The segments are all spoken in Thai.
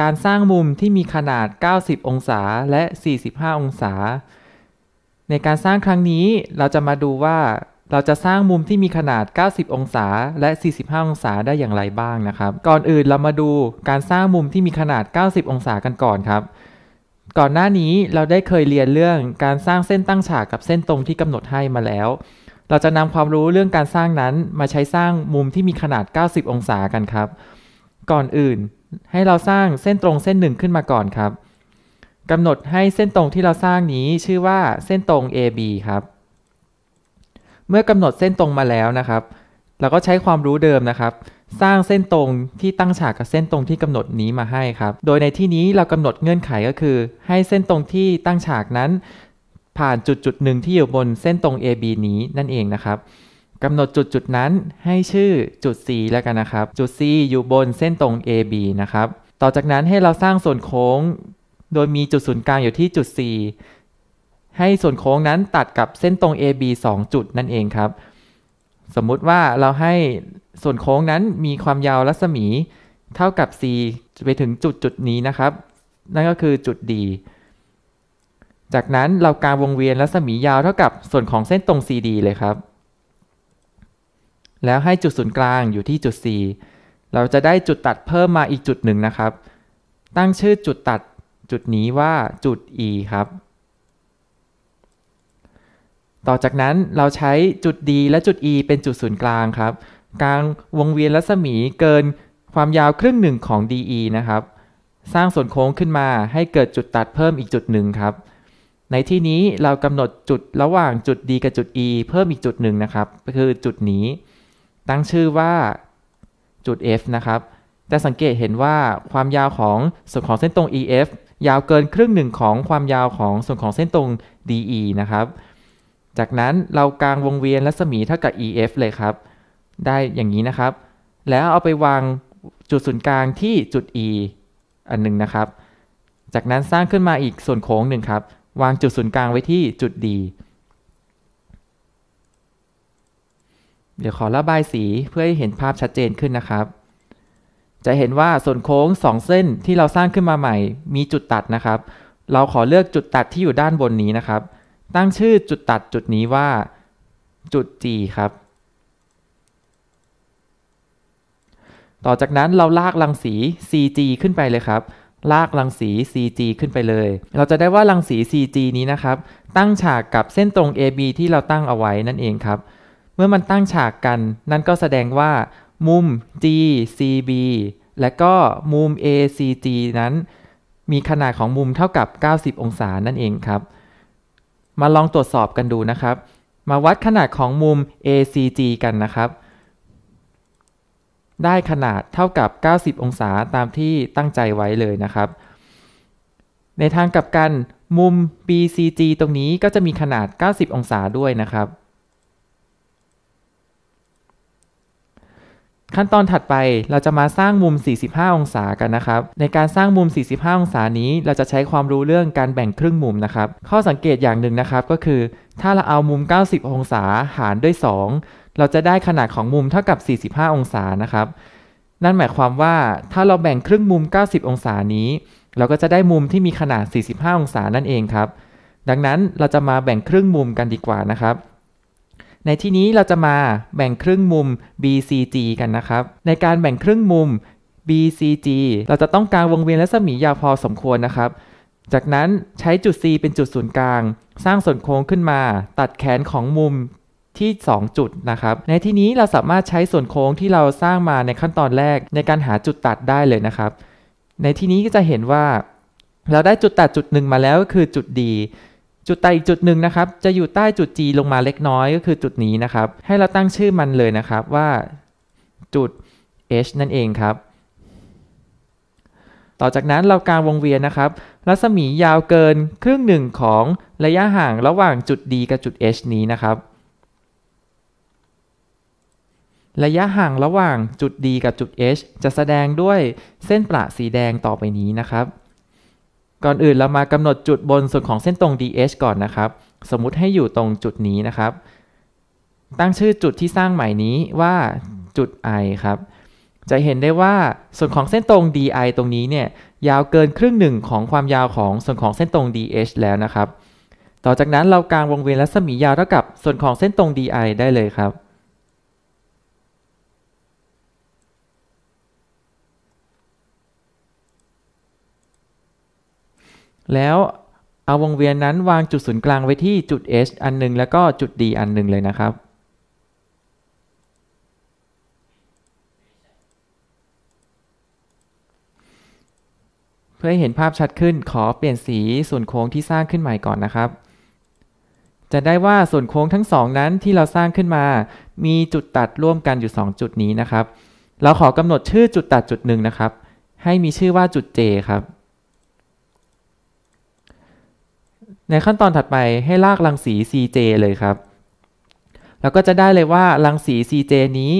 การสร้างมุมที่มีขนาด 90 องศาและ 45 องศา ในการสร้างครั้งนี้เราจะมาดูว่า เราจะสร้างมุมที่มีขนาด 90 องศาและ 45 องศาได้อย่างไรบ้างนะครับ ก่อนอื่นเรามาดูการสร้างมุมที่มีขนาด 90 องศากันก่อนครับ ก่อนหน้านี้เราได้เคยเรียนเรื่องการสร้างเส้นตั้งฉากกับเส้นตรงที่กำหนดให้มาแล้ว เราจะนำความรู้เรื่องการสร้างนั้นมาใช้สร้างมุมที่มีขนาด 90 องศากันครับ ก่อนอื่นให้เราสร้างเส้นตรงเส้นหนึ่งขึ้นมาก่อนครับกำหนดให้เส้นตรงที่เราสร้างนี้ชื่อว่าเส้นตรง AB ครับ เมื่อกำหนดเส้นตรงมาแล้วนะครับ เราก็ใช้ความรู้เดิมนะครับ สร้างเส้นตรงที่ตั้งฉากกับเส้นตรงที่กำหนดนี้มาให้ครับ โดยในที่นี้เรากำหนดเงื่อนไขก็คือ ให้เส้นตรงที่ตั้งฉากนั้น ผ่านจุดจุดหนึ่งที่อยู่บนเส้นตรง AB นี้นั่นเองนะครับกำหนดจุดจุดนั้น ให้ชื่อจุด C แล้วกันนะครับ จุด C อยู่บนเส้นตรง AB นะครับ ต่อจากนั้นให้เราสร้างส่วนโค้ง โดยมีจุดศูนย์กลางอยู่ที่จุด C ให้ส่วนโค้งนั้นตัดกับเส้นตรง AB 2 จุด นั่นเองครับ สมมุติว่าเราให้ส่วนโค้งนั้นมีความยาวรัศมี เท่ากับ C ไปถึงจุดจุดนี้นะครับ นั่นก็คือจุด D จากนั้นเรากางวงเวียนรัศมียาวเท่ากับส่วนของเส้นตรง CD เลยครับแล้วให้จุดศูนย์กลางอยู่ที่จุด C เราจะได้จุดตัดเพิ่มมาอีกจุดหนึ่งนะครับ ตั้งชื่อจุดตัดจุดนี้ว่าจุด E ครับ ต่อจากนั้นเราใช้จุด D และจุด E เป็นจุดศูนย์กลางครับ กลางวงเวียนรัศมีเกินความยาวครึ่งหนึ่งของ DE นะครับ สร้างส่วนโค้งขึ้นมาให้เกิดจุดตัดเพิ่มอีกจุดหนึ่งครับ ในที่นี้เรากำหนดจุดระหว่างจุด D กับจุด E เพิ่มอีกจุดหนึ่งนะครับคือจุดนี้ตั้งชื่อว่าจุด F นะครับจะสังเกตเห็นว่าความยาวของส่วนของเส้นตรง EF ยาวเกินครึ่งหนึ่งของความยาวของส่วนของเส้นตรง DE นะครับจากนั้นเรากางวงเวียนรัศมีเท่ากับ EF เลยครับ ได้อย่างนี้นะครับ แล้วเอาไปวางจุดศูนย์กลางที่จุด E อันหนึ่งนะครับ จากนั้นสร้างขึ้นมาอีกส่วนโค้งหนึ่งครับวางจุดศูนย์กลางไว้ที่จุด D เดี๋ยวขอระบายสีเพื่อให้เห็นภาพชัดเจนขึ้นนะครับ จะเห็นว่าส่วนโค้ง2เส้นที่เราสร้างขึ้นมาใหม่ มีจุดตัดนะครับ เราขอเลือกจุดตัดที่อยู่ด้านบนนี้นะครับ ตั้งชื่อจุดตัดจุดนี้ว่าจุด G ครับ ต่อจากนั้นเราลากรังสี CG ขึ้นไปเลยครับ ลากรังสี CG ขึ้นไปเลย เราจะได้ว่ารังสี CG นี้นะครับ ตั้งฉากกับเส้นตรง AB ที่เราตั้งเอาไว้นั่นเองครับเมื่อมันตั้งฉากกันนั่นก็แสดงว่ามุม GCB และก็มุม ACG นั้น มีขนาดของมุมเท่ากับ 90 องศานั่นเองครับ มาลองตรวจสอบกันดูนะครับ มาวัดขนาดของมุม ACG กันนะครับ ได้ขนาดเท่ากับ 90 องศาตามที่ตั้งใจไว้เลยนะครับ ในทางกลับกันมุม BCG ตรงนี้ก็จะมีขนาด 90 องศาด้วยนะครับขั้นตอนถัดไปเราจะมาสร้างมุม 45 องศากันนะครับ ในการสร้างมุม 45 องศานี้ เราจะใช้ความรู้เรื่องการแบ่งครึ่งมุมนะครับ ข้อสังเกตอย่างหนึ่งนะครับก็คือ ถ้าเราเอามุม 90 องศาหารด้วย 2 เราจะได้ขนาดของมุมเท่ากับ 45 องศานะครับ นั่นหมายความว่า ถ้าเราแบ่งครึ่งมุม 90 องศานี้ เราก็จะได้มุมที่มีขนาด 45 องศานั่นเองครับดังนั้นเราจะมาแบ่งครึ่งมุมกันดีกว่านะครับในที่นี้เราจะมาแบ่งครึ่งมุม BCG กันนะครับ ในการแบ่งครึ่งมุม BCG เราจะต้องการวงเวียนรัศมียาวพอสมควรนะครับ จากนั้นใช้จุด C เป็นจุดศูนย์กลาง สร้างส่วนโค้งขึ้นมาตัดแขนของมุมที่ 2 จุดนะครับ ในที่นี้เราสามารถใช้ส่วนโค้งที่เราสร้างมาในขั้นตอนแรกในการหาจุดตัดได้เลยนะครับ ในที่นี้ก็จะเห็นว่าเราได้จุดตัดจุดหนึ่งมาแล้วก็คือจุด D จุดใดจุดหนึ่งนะครับ จะอยู่ใต้จุด G ลงมาเล็กน้อยก็คือจุดนี้นะครับ ให้เราตั้งชื่อมันเลยนะครับว่า จุด H นั่นเองครับ ต่อจากนั้นเราการวงเวียนนะครับรัศมียาวเกินครึ่งหนึ่งของระยะห่างระหว่างจุด D กับจุด H นี้นะครับ ระยะห่างระหว่างจุด D กับจุด H จะแสดงด้วยเส้นประสีแดงต่อไปนี้นะครับก่อนอื่นเรามากำหนดจุดบนสุดของเส้นตรง DH ก่อนนะครับ สมมุติให้อยู่ตรงจุดนี้นะครับ ตั้งชื่อจุดที่สร้างใหม่นี้ว่าจุด I ครับ จะเห็นได้ว่าส่วนของเส้นตรง DI ตรงนี้เนี่ยยาวเกินครึ่งหนึ่งของความยาวของส่วนของเส้นตรง DH แล้วนะครับ ต่อจากนั้นเรากางวงเวียนรัศมียาวเท่ากับส่วนของเส้นตรง DI ได้เลยครับแล้วเอาวงเวียนนั้นวางจุดศูนย์กลาง ไว้ที่จุด h อันหนึ่ง แล้วก็จุด d อันหนึ่งเลยนะครับ เพื่อให้เห็นภาพชัดขึ้นขอเปลี่ยนสีส่วนโค้งที่สร้างขึ้นใหม่ก่อนนะครับ จะได้ว่าส่วนโค้งทั้งสองนั้นที่เราสร้างขึ้นมามีจุดตัดร่วมกันอยู่ 2 จุดนี้นะครับ เราขอกำหนดชื่อจุดตัดจุดหนึ่งนะครับให้มีชื่อว่าจุด J ครับในขั้นตอนถัดไปให้ลากรังสี CJ เลยครับ แล้วก็จะได้เลยว่ารังสี CJ นี้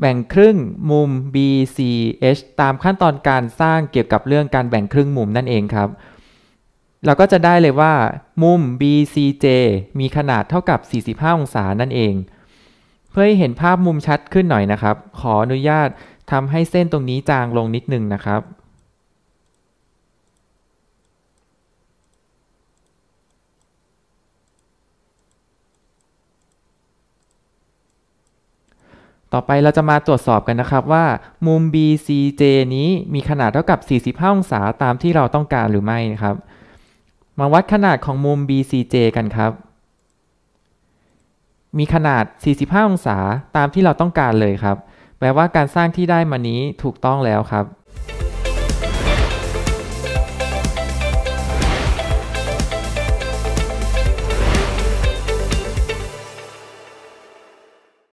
แบ่งครึ่งมุม BCH ตามขั้นตอนการสร้างเกี่ยวกับเรื่องการแบ่งครึ่งมุมนั่นเองครับเราก็จะได้เลยว่า มุม BCJ มีขนาดเท่ากับ 45 องศานั่นเอง เพื่อให้เห็นภาพมุมชัดขึ้นหน่อยนะครับ ขออนุญาตทำให้เส้นตรงนี้จางลงนิดนึงนะครับต่อไปเราจะมาตรวจสอบกันนะครับว่า มุม BCJ นี้มีขนาดเท่ากับ 45 องศาตามที่เราต้องการหรือไม่นะครับ มาวัดขนาดของมุม BCJ กันครับ มีขนาด 45 องศาตามที่เราต้องการเลยครับ แปลว่าการสร้างที่ได้มานี้ถูกต้องแล้วครับ